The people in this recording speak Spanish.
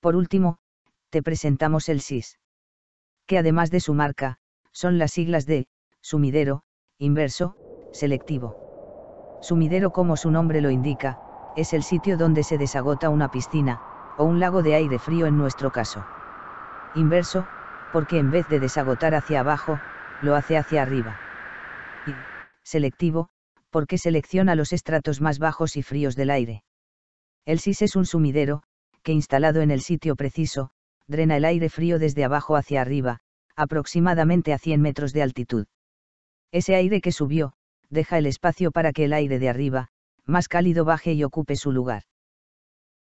Por último, te presentamos el SIS. Que además de su marca, son las siglas de, sumidero, inverso, selectivo. Sumidero como su nombre lo indica, es el sitio donde se desagota una piscina, o un lago de aire frío en nuestro caso. Inverso, porque en vez de desagotar hacia abajo, lo hace hacia arriba. Y, selectivo, porque selecciona los estratos más bajos y fríos del aire. El SIS es un sumidero, que instalado en el sitio preciso, drena el aire frío desde abajo hacia arriba, aproximadamente a 100 metros de altitud. Ese aire que subió, deja el espacio para que el aire de arriba, más cálido baje y ocupe su lugar.